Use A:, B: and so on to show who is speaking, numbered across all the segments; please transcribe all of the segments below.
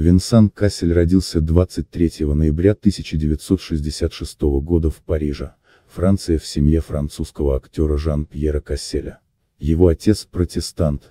A: Винсан Кассель родился 23 ноября 1966 года в Париже, Франция в семье французского актера Жан-Пьера Касселя. Его отец – протестант,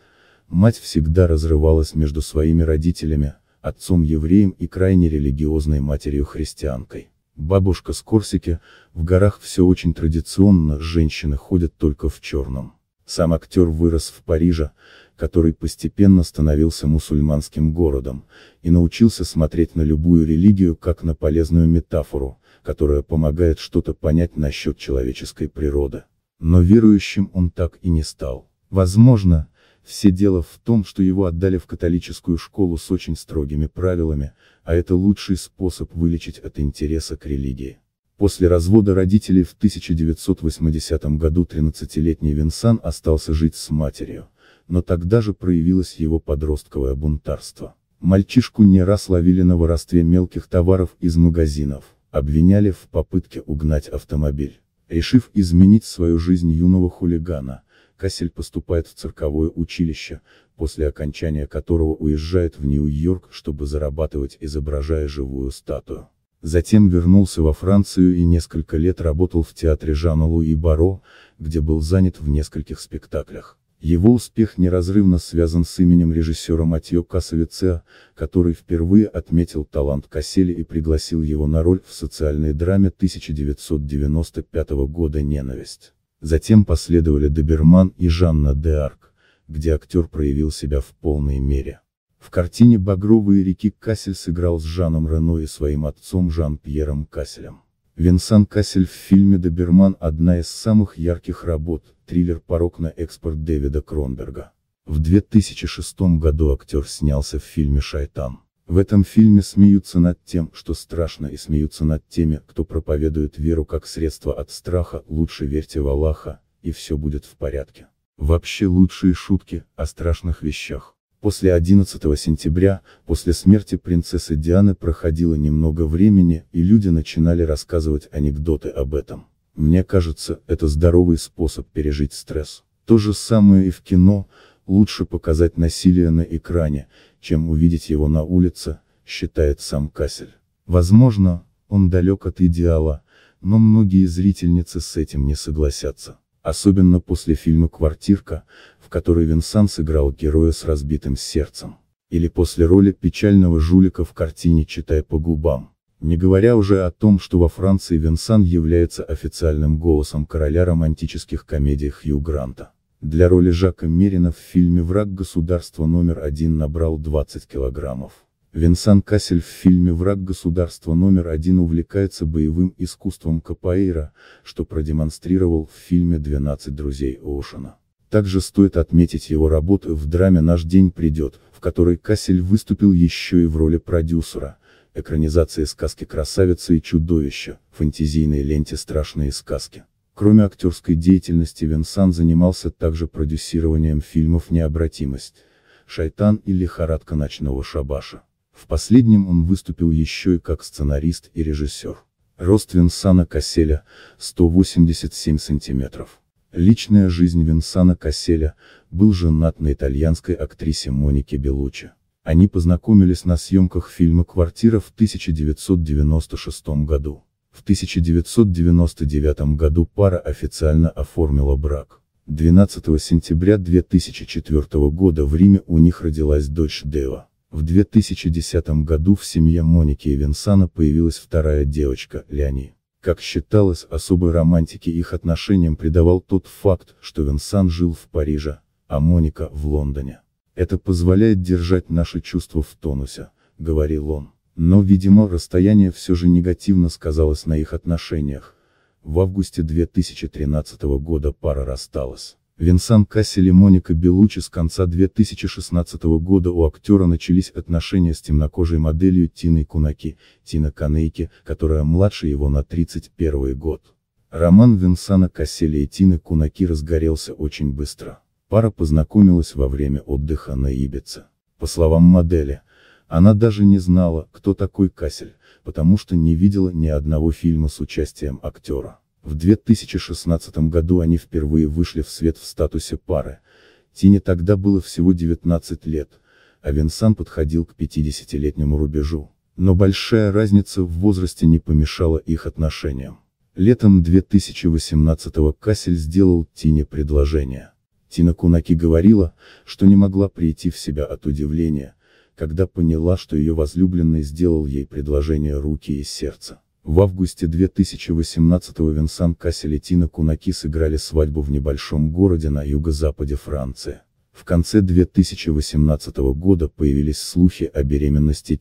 A: мать всегда разрывалась между своими родителями, отцом-евреем и крайне религиозной матерью-христианкой. Бабушка с Корсики, в горах все очень традиционно, женщины ходят только в черном. Сам актер вырос в Париже, который постепенно становился мусульманским городом, и научился смотреть на любую религию как на полезную метафору, которая помогает что-то понять насчет человеческой природы. Но верующим он так и не стал. Возможно, все дело в том, что его отдали в католическую школу с очень строгими правилами, а это лучший способ вылечить от интереса к религии. После развода родителей в 1980 году 13-летний Винсан остался жить с матерью, но тогда же проявилось его подростковое бунтарство. Мальчишку не раз ловили на воровстве мелких товаров из магазинов, обвиняли в попытке угнать автомобиль. Решив изменить свою жизнь юного хулигана, Кассель поступает в цирковое училище, после окончания которого уезжает в Нью-Йорк, чтобы зарабатывать, изображая живую статую. Затем вернулся во Францию и несколько лет работал в театре Жана Луи Баро, где был занят в нескольких спектаклях. Его успех неразрывно связан с именем режиссера Матьё Кассовице, который впервые отметил талант Кассели и пригласил его на роль в социальной драме 1995 года «Ненависть». Затем последовали Доберман и Жанна де Арк, где актер проявил себя в полной мере. В картине «Багровые реки» Кассель сыграл с Жаном Рено и своим отцом Жан-Пьером Касселем. Винсан Кассель в фильме «Доберман» одна из самых ярких работ, триллер порок на экспорт» Дэвида Кронберга. В 2006 году актер снялся в фильме «Шайтан». В этом фильме смеются над тем, что страшно и смеются над теми, кто проповедует веру как средство от страха, лучше верьте в Аллаха, и все будет в порядке. Вообще лучшие шутки, о страшных вещах. После 11 сентября, после смерти принцессы Дианы проходило немного времени, и люди начинали рассказывать анекдоты об этом. Мне кажется, это здоровый способ пережить стресс. То же самое и в кино, лучше показать насилие на экране, чем увидеть его на улице, считает сам Кассель. Возможно, он далек от идеала, но многие зрительницы с этим не согласятся особенно после фильма «Квартирка», в которой Винсан сыграл героя с разбитым сердцем. Или после роли печального жулика в картине «Читая по губам». Не говоря уже о том, что во Франции Винсан является официальным голосом короля романтических комедий Хью Гранта. Для роли Жака Мерина в фильме «Враг государства» номер один набрал 20 килограммов. Винсан Кассель в фильме «Враг государства номер один» увлекается боевым искусством капоэйра, что продемонстрировал в фильме «12 друзей Оушена». Также стоит отметить его работы в драме «Наш день придет», в которой Кассель выступил еще и в роли продюсера, экранизации сказки «Красавица и чудовище», фэнтезийной ленте «Страшные сказки». Кроме актерской деятельности Винсан занимался также продюсированием фильмов «Необратимость», «Шайтан» и «Лихорадка ночного шабаша». В последнем он выступил еще и как сценарист и режиссер. Рост Винсана Касселя – 187 сантиметров. Личная жизнь Винсана Касселя был женат на итальянской актрисе Монике Белуччи. Они познакомились на съемках фильма «Квартира» в 1996 году. В 1999 году пара официально оформила брак. 12 сентября 2004 года в Риме у них родилась дочь Дева. В 2010 году в семье Моники и Винсана появилась вторая девочка, Леони. Как считалось, особой романтике их отношениям придавал тот факт, что Винсан жил в Париже, а Моника – в Лондоне. «Это позволяет держать наши чувства в тонусе», – говорил он. Но, видимо, расстояние все же негативно сказалось на их отношениях. В августе 2013 года пара рассталась. Винсан Кассель и Моника Белучи с конца 2016 года у актера начались отношения с темнокожей моделью Тиной Кунаки, Тина Канейки, которая младше его на 31 год. Роман Винсана Касселя и Тины Кунаки разгорелся очень быстро. Пара познакомилась во время отдыха на Ибице. По словам модели, она даже не знала, кто такой Кассель, потому что не видела ни одного фильма с участием актера. В 2016 году они впервые вышли в свет в статусе пары. Тине тогда было всего 19 лет, а Винсан подходил к 50-летнему рубежу. Но большая разница в возрасте не помешала их отношениям. Летом 2018-го Кассель сделал Тине предложение. Тина Кунаки говорила, что не могла прийти в себя от удивления, когда поняла, что ее возлюбленный сделал ей предложение руки и сердца. В августе 2018-го Венсан Кассель и Тина Кунаки сыграли свадьбу в небольшом городе на юго-западе Франции. В конце 2018 года появились слухи о беременности